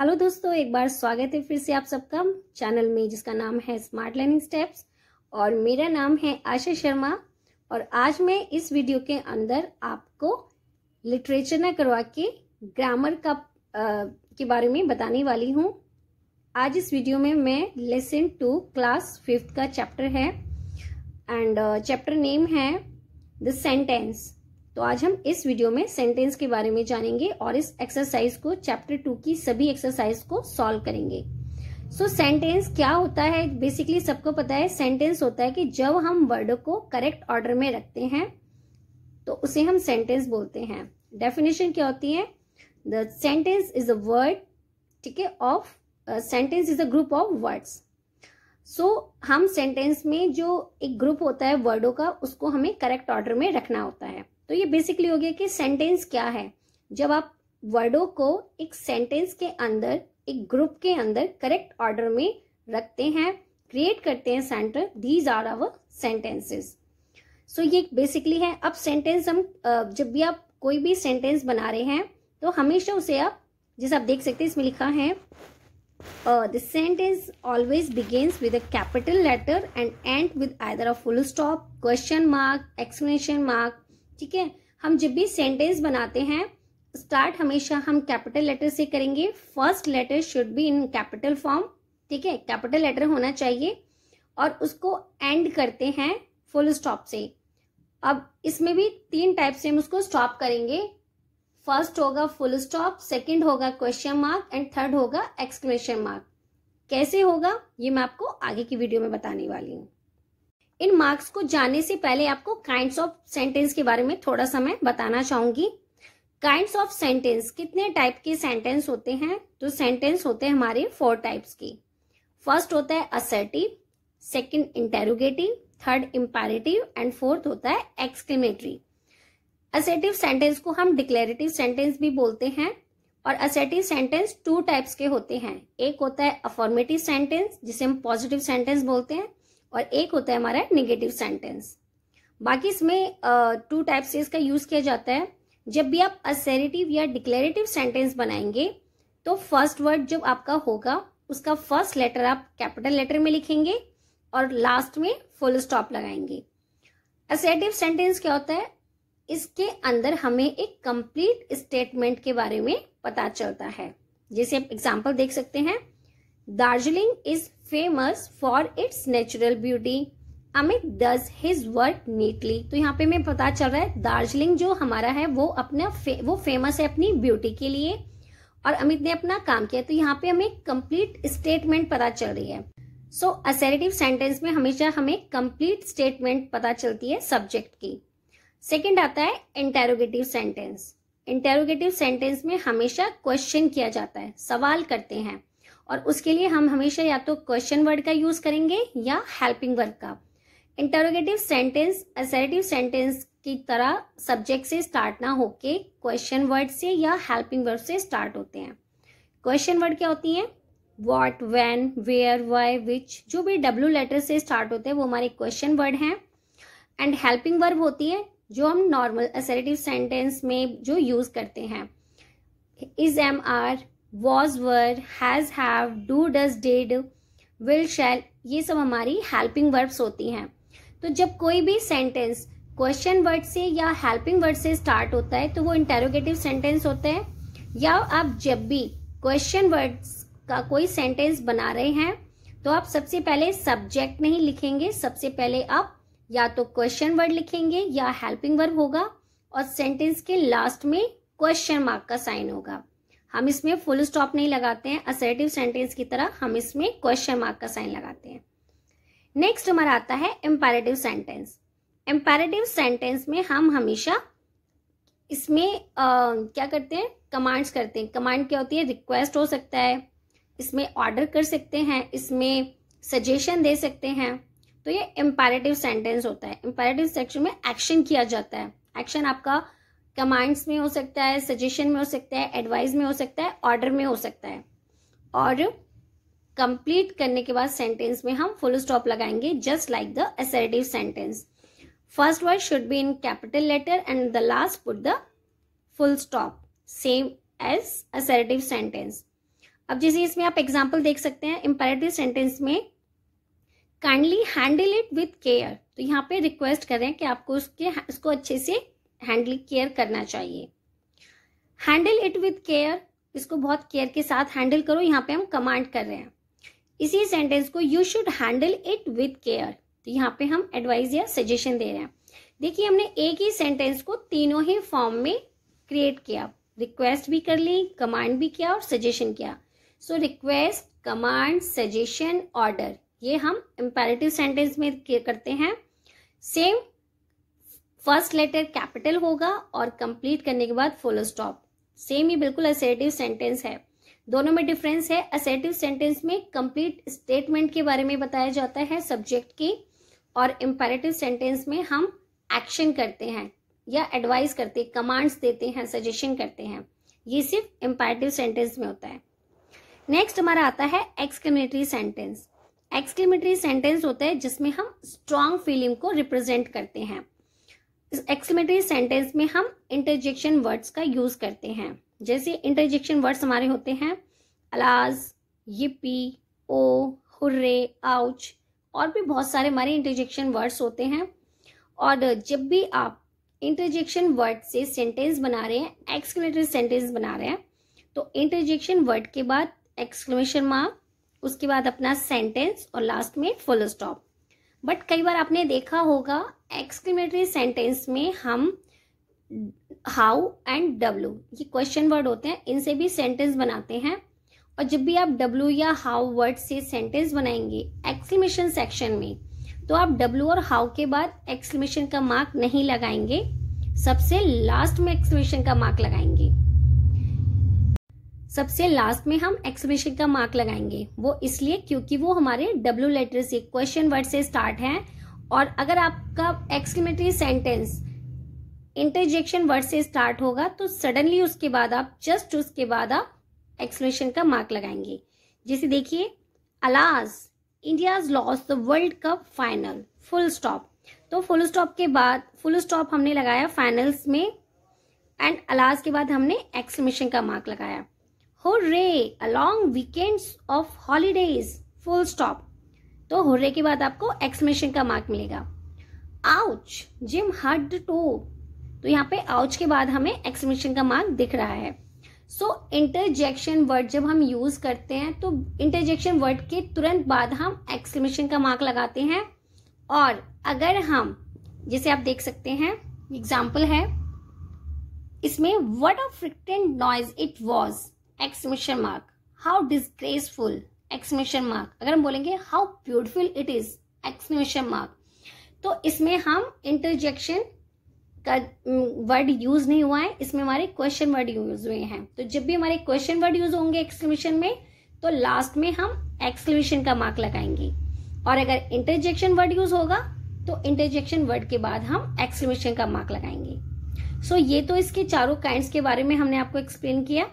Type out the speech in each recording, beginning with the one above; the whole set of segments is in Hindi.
हेलो दोस्तों एक बार स्वागत है फिर से आप सबका चैनल में जिसका नाम है स्मार्ट लर्निंग स्टेप्स और मेरा नाम है आशा शर्मा और आज मैं इस वीडियो के अंदर आपको लिटरेचर न करवा के ग्रामर का आ, के बारे में बताने वाली हूँ आज इस वीडियो में मैं लेसन टू क्लास फिफ्थ का चैप्टर है एंड चैप्टर नेम है द सेंटेंस तो आज हम इस वीडियो में सेंटेंस के बारे में जानेंगे और इस एक्सरसाइज को चैप्टर टू की सभी एक्सरसाइज को सॉल्व करेंगे सो so, सेंटेंस क्या होता है बेसिकली सबको पता है सेंटेंस होता है कि जब हम वर्ड को करेक्ट ऑर्डर में रखते हैं तो उसे हम सेंटेंस बोलते हैं डेफिनेशन क्या होती है the sentence is a word ठीक है of sentence is a group of words so हम सेंटेंस में जो एक ग्रुप होता है वर्डों का उसको हमें करेक्ट ऑर्डर में रखना होता है तो ये बेसिकली हो गया कि सेंटेंस क्या है जब आप वर्डों को एक सेंटेंस के अंदर एक ग्रुप के अंदर करेक्ट ऑर्डर में रखते हैं क्रिएट करते हैं centre these are our sentences so ये बेसिकली है अब सेंटेंस हम जब भी आप कोई भी सेंटेंस बना रहे हैं तो हमेशा उसे आप जैसे आप देख सकते हैं इसमें लिखा है the sentence always begins with a capital letter and end with either a full stop question mark explanation mark ठीक है हम जब भी सेंटेंस बनाते हैं स्टार्ट हमेशा हम कैपिटल लेटर से करेंगे first letter should be in capital form ठीक है कैपिटल लेटर होना चाहिए और उसको एंड करते हैं फुल स्टॉप से अब इसमें भी तीन टाइप से हम उसको स्टॉप करेंगे फर्स्ट होगा फुल स्टॉप सेकंड होगा क्वेश्चन मार्क एंड थर्ड होगा एक्सक्लेमेशन मार्क कैसे होगा ये मैं आपको आगे की वीडियो में बताने वाली हूँ इन मार्क्स को जानने से पहले आपको काइंड ऑफ सेंटेंस के बारे में थोड़ा सा मैं बताना चाहूंगी काइंड ऑफ सेंटेंस कितने टाइप के सेंटेंस होते हैं तो सेंटेंस होते हैं हमारे फोर टाइप्स के फर्स्ट होता है assertive second interrogative third imperative and fourth होता है एक्सक्लेमेटरी असर्टिव सेंटेंस को हम डिक्लेरेटिव सेंटेंस भी बोलते हैं और असेटिव सेंटेंस टू टाइप्स के होते हैं एक होता है अफॉर्मेटिव सेंटेंस जिसे हम पॉजिटिव सेंटेंस बोलते हैं और एक होता है हमारा निगेटिव सेंटेंस बाकी इसमें टू टाइप से इसका यूज किया जाता है जब भी आप असेरेटिव या डिक्लेरेटिव सेंटेंस बनाएंगे तो फर्स्ट वर्ड जब आपका होगा उसका फर्स्ट लेटर आप कैपिटल लेटर में लिखेंगे और लास्ट में फुल स्टॉप लगाएंगे असेटिव सेंटेंस क्या होता है इसके अंदर हमें एक कंप्लीट स्टेटमेंट के बारे में पता चलता है जैसे आप एग्जाम्पल देख सकते हैं Darjeeling is famous for its natural beauty Amit does his work neatly तो यहाँ पे मैं पता चल रहा है दार्जिलिंग जो हमारा है वो अपना फे, वो फेमस है अपनी ब्यूटी के लिए और अमित ने अपना काम किया तो यहाँ पे हमें कंप्लीट स्टेटमेंट पता चल रही है सो असेरेटिव सेंटेंस में हमेशा हमें कंप्लीट स्टेटमेंट पता चलती है सब्जेक्ट की सेकेंड आता है इंटेरोगेटिव सेंटेंस इंटेरोगेटिव सेंटेंस में हमेशा क्वेश्चन किया जाता है सवाल करते हैं और उसके लिए हम हमेशा या तो क्वेश्चन वर्ड का यूज करेंगे या हेल्पिंग वर्ड का इंटरोगेटिव सेंटेंस असरेटिव सेंटेंस की तरह सब्जेक्ट से स्टार्ट ना होके क्वेश्चन वर्ड से या हेल्पिंग वर्ड से स्टार्ट होते हैं क्वेश्चन वर्ड क्या होती है what when where why which जो भी डब्ल्यू लेटर से स्टार्ट होते हैं वो हमारे क्वेश्चन वर्ड हैं एंड हेल्पिंग वर्ब होती है जो हम नॉर्मल असरेटिव सेंटेंस में जो यूज़ करते हैं is am are was were has have do does did will shall ये सब हमारी हेल्पिंग वर्ब्स होती हैं तो जब कोई भी सेंटेंस क्वेश्चन वर्ड से या हेल्पिंग वर्ड से स्टार्ट होता है तो वो इंटेरोगेटिव सेंटेंस होता है या आप जब भी क्वेश्चन वर्ड्स का कोई सेंटेंस बना रहे हैं तो आप सबसे पहले सब्जेक्ट नहीं लिखेंगे सबसे पहले आप या तो क्वेश्चन वर्ड लिखेंगे या हेल्पिंग वर्ब होगा और सेंटेंस के लास्ट में क्वेश्चन मार्क का साइन होगा हम इसमें फुल स्टॉप नहीं लगाते हैं असर्टिव सेंटेंस की तरह हम इसमें क्वेश्चन मार्क का साइन लगाते हैं नेक्स्ट हमारा आता है एम्पेरेटिव सेंटेंस एम्पेरेटिव सेंटेंस में हम हमेशा इसमें आ, क्या करते हैं कमांड्स करते हैं कमांड क्या होती है रिक्वेस्ट हो सकता है इसमें ऑर्डर कर सकते हैं इसमें सजेशन दे सकते हैं तो ये एम्पेरेटिव सेंटेंस होता है एम्पेरेटिव सेक्शन में एक्शन किया जाता है एक्शन आपका कमांड्स में हो सकता है सजेशन में हो सकता है एडवाइस में हो सकता है ऑर्डर में हो सकता है और कंप्लीट करने के बाद सेंटेंस में हम फुल स्टॉप लगाएंगे just like the assertive sentence first word should be in capital letter and the last put the full stop same as assertive sentence अब जैसे इसमें आप एग्जाम्पल देख सकते हैं इम्पेरेटिव सेंटेंस में kindly handle it with care तो यहाँ पे रिक्वेस्ट करें कि आपको उसके इसको अच्छे से हैंडल केयर करना चाहिए हैंडल इट विथ केयर इसको बहुत केयर के साथ हैंडल करो यहाँ पे हम कमांड कर रहे हैं इसी सेंटेंस को you should handle it with care तो यहाँ पे हम एडवाइस या सजेशन दे रहे हैं देखिए हमने एक ही सेंटेंस को तीनों ही फॉर्म में क्रिएट किया रिक्वेस्ट भी कर ली कमांड भी किया और सजेशन किया so request command suggestion order ये हम इम्पेरेटिव सेंटेंस में करते हैं सेम फर्स्ट लेटर कैपिटल होगा और कंप्लीट करने के बाद फुल स्टॉप सेम ही बिल्कुल असेटिव सेंटेंस है दोनों में डिफरेंस है असेटिव सेंटेंस में कंप्लीट स्टेटमेंट के बारे में बताया जाता है सब्जेक्ट की और इम्पेरेटिव सेंटेंस में हम एक्शन करते हैं या एडवाइस करते हैं कमांड्स देते हैं सजेशन करते हैं ये सिर्फ इम्पेरेटिव सेंटेंस में होता है नेक्स्ट हमारा आता है एक्सक्लेमेटरी सेंटेंस एक्सक्लेमेटरी सेंटेंस होता है जिसमें हम स्ट्रांग फीलिंग को रिप्रेजेंट करते हैं इस एक्सक्लेमेटरी सेंटेंस में हम इंटरजेक्शन वर्ड्स का यूज करते हैं जैसे इंटरजेक्शन वर्ड्स हमारे होते हैं अलाज यिपी ओ हुर्रे आउच और भी बहुत सारे हमारे इंटरजेक्शन वर्ड्स होते हैं और जब भी आप इंटरजेक्शन वर्ड से सेंटेंस बना रहे हैं एक्सक्लेमेटरी सेंटेंस बना रहे हैं तो इंटरजेक्शन वर्ड के बाद एक्सक्लेमेशन मार्क उसके बाद अपना सेंटेंस और लास्ट में फुल स्टॉप बट कई बार आपने देखा होगा एक्सक्लेमेटरी सेंटेंस में हम हाउ एंड डब्लू ये क्वेश्चन वर्ड होते हैं इनसे भी सेंटेंस बनाते हैं और जब भी आप डब्लू या हाउ वर्ड से सेंटेंस बनाएंगे एक्सक्लेमेशन सेक्शन में तो आप डब्लू और हाउ के बाद एक्सक्लेमेशन का मार्क नहीं लगाएंगे सबसे लास्ट में एक्सक्लेमेशन का मार्क लगाएंगे सबसे लास्ट में हम एक्सक्लेमेशन का मार्क लगाएंगे वो इसलिए क्योंकि वो हमारे डब्लू लेटर से क्वेश्चन वर्ड से स्टार्ट है और अगर आपका एक्सक्लेमेटरी सेंटेंस इंटरजेक्शन वर्ड से स्टार्ट होगा तो सडनली उसके बाद आप जस्ट उसके बाद आप एक्सप्लेनेशन का मार्क लगाएंगे जैसे देखिए alas India's lost the world cup final full stop तो फुल स्टॉप के बाद फुल स्टॉप हमने लगाया फाइनल्स में एंड अलाज के बाद हमने एक्सक्लेमेशन का मार्क लगाया hooray a long weekends of holidays full stop तो हुर्रे के बाद आपको एक्समेशन का मार्क मिलेगा आउच जिम हड टू तो यहाँ पे आउच के बाद हमें एक्समेशन का मार्क दिख रहा है सो इंटरजेक्शन वर्ड जब हम यूज करते हैं तो इंटरजेक्शन वर्ड के तुरंत बाद हम एक्सक्लेमेशन का मार्क लगाते हैं और अगर हम जैसे आप देख सकते हैं एग्जाम्पल है इसमें what a frightening noise it was exclamation mark how disgraceful exclamation mark अगर हम बोलेंगे how beautiful it is exclamation mark तो इसमें हम इंटरजेक्शन का वर्ड यूज नहीं हुआ है इसमें हमारे क्वेश्चन वर्ड यूज हुए हैं तो जब भी हमारे क्वेश्चन वर्ड यूज होंगे एक्सक्लेमेशन में तो लास्ट में हम एक्सक्लेमेशन का मार्क लगाएंगे और अगर इंटरजेक्शन वर्ड यूज होगा तो इंटरजेक्शन वर्ड के बाद हम एक्सक्लेमेशन का मार्क लगाएंगे सो so, ये तो इसके चारों काइंड के बारे में हमने आपको एक्सप्लेन किया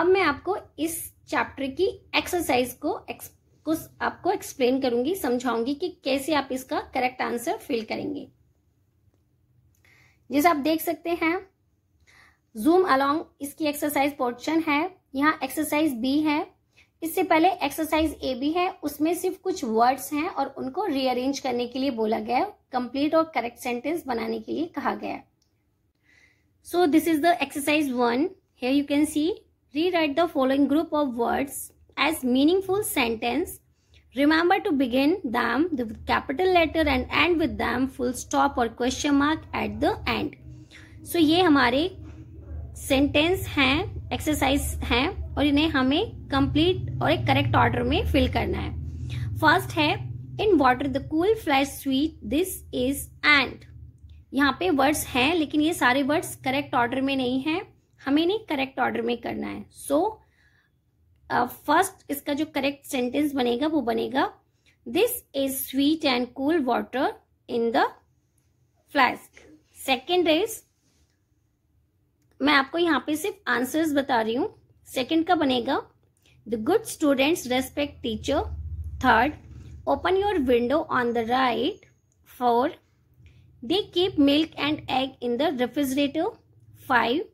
अब मैं आपको इस चैप्टर की एक्सरसाइज को कुछ आपको एक्सप्लेन करूंगी समझाऊंगी कि कैसे आप इसका करेक्ट आंसर फिल करेंगे जैसे आप देख सकते हैं जूम अलोंग इसकी एक्सरसाइज पोर्शन है यहाँ एक्सरसाइज बी है इससे पहले एक्सरसाइज ए भी है उसमें सिर्फ कुछ वर्ड्स हैं और उनको रीअरेंज करने के लिए बोला गया कंप्लीट और करेक्ट सेंटेंस बनाने के लिए कहा गया so this is the exercise one here you can see rewrite the following group of words as meaningful sentence remember to begin them with capital letter and end with them full stop or question mark at the end so ये हमारे सेंटेंस हैं एक्सरसाइज हैं और इन्हें हमें कंप्लीट और एक करेक्ट ऑर्डर में फिल करना है फर्स्ट है in water the cool flask sweet this is and यहाँ पे वर्ड्स हैं लेकिन ये सारे वर्ड्स करेक्ट ऑर्डर में नहीं हैं हमें नहीं करेक्ट ऑर्डर में करना है सो फर्स्ट uh, इसका जो करेक्ट सेंटेंस बनेगा वो बनेगा this is sweet and cool water in the flask second is मैं आपको यहाँ पे सिर्फ आंसर्स बता रही हूँ सेकेंड का बनेगा the good students respect teacher third open your window on the right four they keep milk and egg in the refrigerator five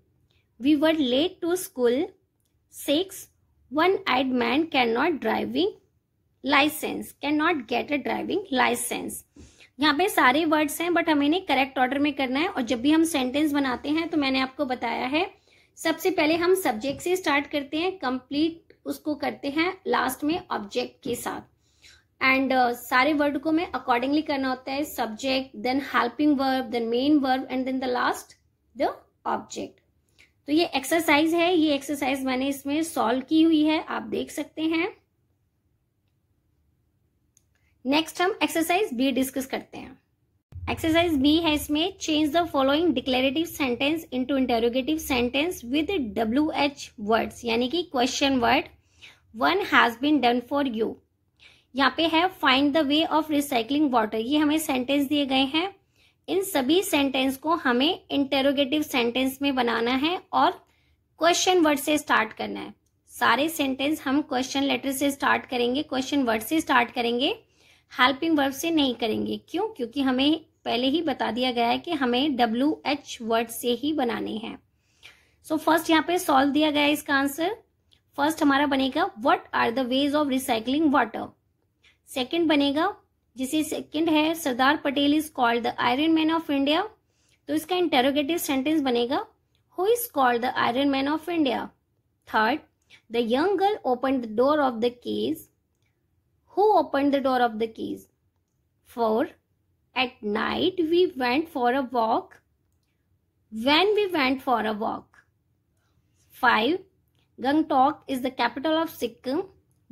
we were late to school 6 one eyed man cannot driving license cannot get a driving license यहाँ पे सारे वर्ड्स हैं बट हमें इन्हें करेक्ट ऑर्डर में करना है और जब भी हम सेंटेंस बनाते हैं तो मैंने आपको बताया है सबसे पहले हम सब्जेक्ट से स्टार्ट करते हैं कंप्लीट उसको करते हैं लास्ट में ऑब्जेक्ट के साथ एंड uh, सारे वर्ड को मैं अकॉर्डिंगली करना होता है subject then helping verb then main verb and then the last the object तो ये एक्सरसाइज है ये एक्सरसाइज मैंने इसमें सॉल्व की हुई है आप देख सकते हैं नेक्स्ट हम एक्सरसाइज बी डिस्कस करते हैं एक्सरसाइज बी है इसमें change the following declarative sentence into interrogative sentence with W H words यानी कि question word one has been done for you यहाँ पे है find the way of recycling water ये हमें सेंटेंस दिए गए हैं इन सभी सेंटेंस को हमें इंटेरोगेटिव सेंटेंस में बनाना है और क्वेश्चन वर्ड से स्टार्ट करना है सारे सेंटेंस हम क्वेश्चन लेटर से स्टार्ट करेंगे क्वेश्चन वर्ड से स्टार्ट करेंगे हेल्पिंग वर्ब से नहीं करेंगे क्यों क्योंकि हमें पहले ही बता दिया गया है कि हमें डब्ल्यू एच वर्ड से ही बनाने हैं सो फर्स्ट यहाँ पे सॉल्व दिया गया है इसका आंसर फर्स्ट हमारा बनेगा what are the ways of recycling water second बनेगा जिसे सेकंड है Sardar Patel is called the iron man of India तो इसका इंटेरोगेटिव सेंटेंस बनेगा who is called the iron man of India third the young girl open the door of the cage who open the door of the cage four at night we went for a walk when we went for a walk five Gangtok is the capital of Sikkim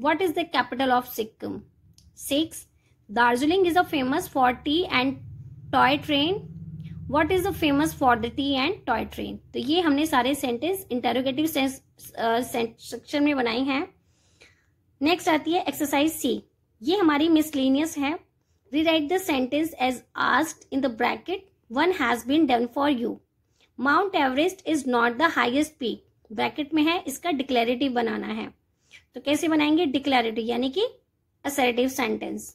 what is the capital of Sikkim six Darjeeling is a famous for tea and toy train what is the famous for the tea and toy train तो ये हमने सारे सेंटेंस इंटेरोगेटिव सेक्शन में बनाए हैं नेक्स्ट आती है एक्सरसाइज सी ये हमारी मिसलिनियस है rewrite the sentence as asked in the bracket one has been done for you Mount Everest is not the highest peak bracket में है इसका डिक्लेरेटिव बनाना है तो कैसे बनाएंगे डिक्लेरेटिव यानी कि assertive sentence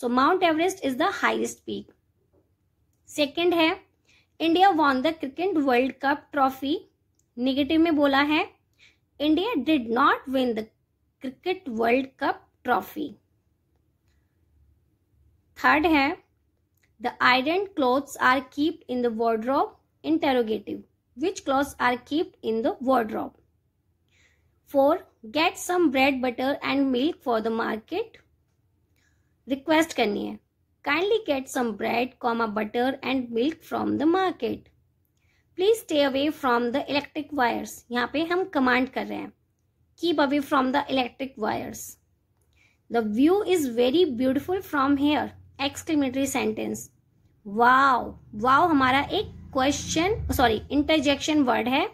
so Mount Everest is the highest peak second है India won the cricket world cup trophy negative में बोला है India did not win the cricket world cup trophy third है the iron clothes are keeped in the wardrobe interrogative which clothes are keeped in the wardrobe four get some bread butter and milk for the market request करनी है kindly get some bread comma butter and milk from the market please stay away from the electric wires यहाँ पे हम कमांड कर रहे हैं keep away from the electric wires the view is very beautiful from here exclamatory sentence wow wow हमारा एक क्वेश्चन सॉरी इंटरजेक्शन वर्ड है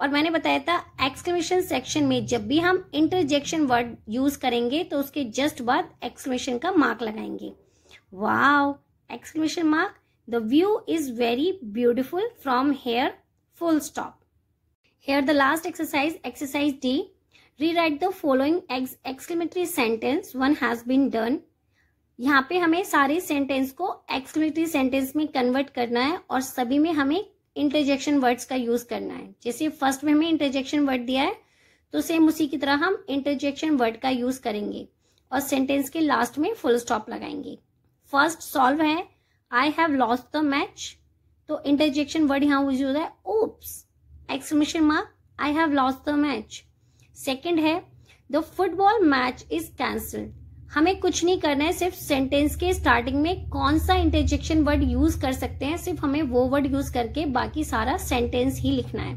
और मैंने बताया था एक्सक्लेमेशन सेक्शन में जब भी हम इंटरजेक्शन वर्ड यूज करेंगे तो उसके जस्ट बाद एक्सक्लेमेशन का मार्क लगाएंगे wow exclamation mark the view is very beautiful from here full stop here the last exercise exercise D rewrite the following exclamatory sentence one has been done यहाँ पे हमें सारे सेंटेंस को एक्सक्लेमेटरी सेंटेंस में कन्वर्ट करना है और सभी में हमें इंटरजेक्शन वर्ड्स का यूज करना है जैसे फर्स्ट में हमें इंटरजेक्शन वर्ड दिया है तो सेम उसी की तरह हम इंटरजेक्शन वर्ड का यूज करेंगे और सेंटेंस के लास्ट में फुल स्टॉप लगाएंगे फर्स्ट सॉल्व है I have lost the match तो इंटरजेक्शन वर्ड यहाँ यूज होता है oops exclamation mark I have lost the match second है the football match is cancelled हमें कुछ नहीं करना है सिर्फ सेंटेंस के स्टार्टिंग में कौन सा इंटरजेक्शन वर्ड यूज कर सकते हैं सिर्फ हमें वो वर्ड यूज करके बाकी सारा सेंटेंस ही लिखना है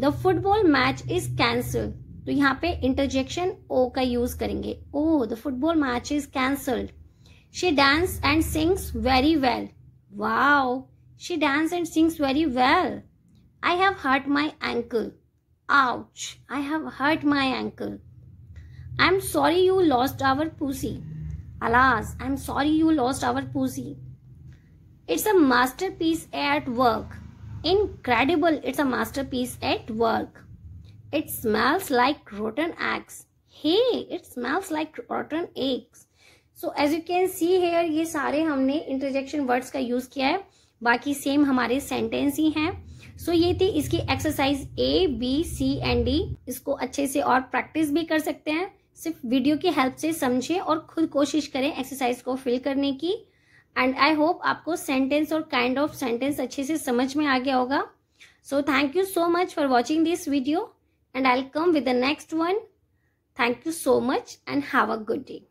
the football match is cancel तो यहाँ पे इंटरजेक्शन ओ का यूज करेंगे O the football match is cancelled she dance and sings very well wow she dance and sings very well I have hurt my ankle ouch I have hurt my ankle I am sorry you lost our pussy alas I am sorry you lost our pussy it's a masterpiece at work incredible it's a masterpiece at work it smells like rotten eggs hey it smells like rotten eggs so as you can see here ये सारे हमने इंटरजेक्शन वर्ड्स का यूज किया है बाकी सेम हमारे सेंटेंस ही हैं सो so, ये थी इसकी exercise A B C and D इसको अच्छे से और प्रैक्टिस भी कर सकते हैं सिर्फ वीडियो की हेल्प से समझें और खुद कोशिश करें एक्सरसाइज को फिल करने की एंड आई होप आपको सेंटेंस और काइंड ऑफ सेंटेंस अच्छे से समझ में आ गया होगा so thank you so much for watching this video and I come with the next one thank you so much and have a good day